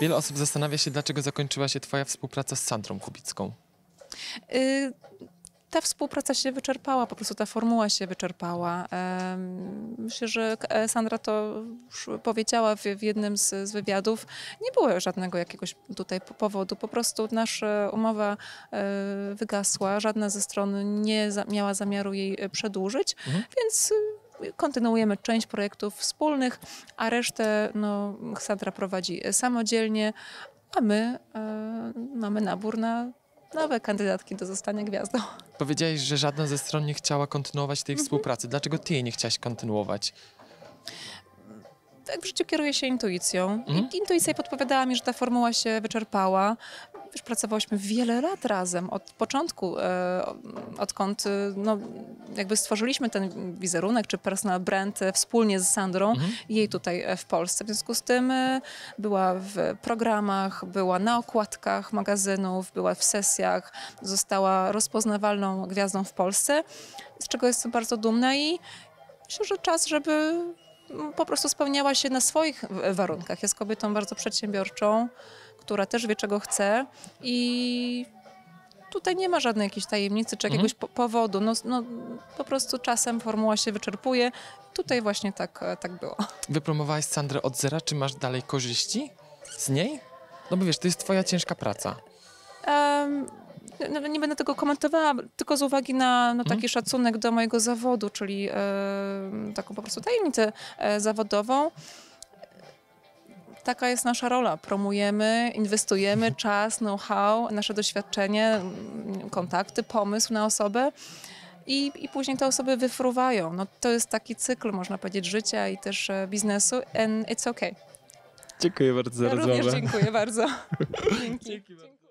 Wiele osób zastanawia się, dlaczego zakończyła się Twoja współpraca z Sandrą Kubicką. Y, ta współpraca się wyczerpała, po prostu ta formuła się wyczerpała. Myślę, że e, Sandra to już powiedziała w, jednym z, wywiadów. Nie było żadnego jakiegoś tutaj powodu, po prostu nasza umowa e, wygasła, żadna ze stron nie miała zamiaru jej e, przedłużyć, mhm. więc kontynuujemy część projektów wspólnych, a resztę no, Sandra prowadzi samodzielnie, a my e, mamy nabór na nowe kandydatki do zostania gwiazdą. Powiedziałeś, że żadna ze stron nie chciała kontynuować tej mhm. współpracy. Dlaczego ty jej nie chciałaś kontynuować? Tak w życiu kieruję się intuicją. Mhm. Intuicja podpowiadała mi, że ta formuła się wyczerpała. Wiesz, pracowałyśmy wiele lat razem, od początku, e, odkąd e, no, jakby stworzyliśmy ten wizerunek czy personal brand e, wspólnie z Sandrą, mhm. jej tutaj e, w Polsce. W związku z tym e, była w programach, była na okładkach magazynów, była w sesjach, została rozpoznawalną gwiazdą w Polsce, z czego jestem bardzo dumna i myślę, że czas, żeby mm, po prostu spełniała się na swoich warunkach. Jest kobietą bardzo przedsiębiorczą, która też wie, czego chce i tutaj nie ma żadnej jakiejś tajemnicy czy jakiegoś mhm. po powodu. No, no, po prostu czasem formuła się wyczerpuje. Tutaj właśnie tak, e, tak było. Wypromowałaś Sandrę od zera. Czy masz dalej korzyści z niej? No bo wiesz, to jest twoja ciężka praca. Um, nie będę tego komentowała, tylko z uwagi na no, taki szacunek do mojego zawodu, czyli y, taką po prostu tajemnicę y, zawodową. Taka jest nasza rola. Promujemy, inwestujemy czas, know-how, nasze doświadczenie, kontakty, pomysł na osobę. I, i, później te osoby wyfruwają. No, to jest taki cykl, można powiedzieć, życia i też e, biznesu. And it's okay. Dziękuję bardzo za ja rozmowę. Również dziękuję bardzo. Dzięki. Dzięki bardzo.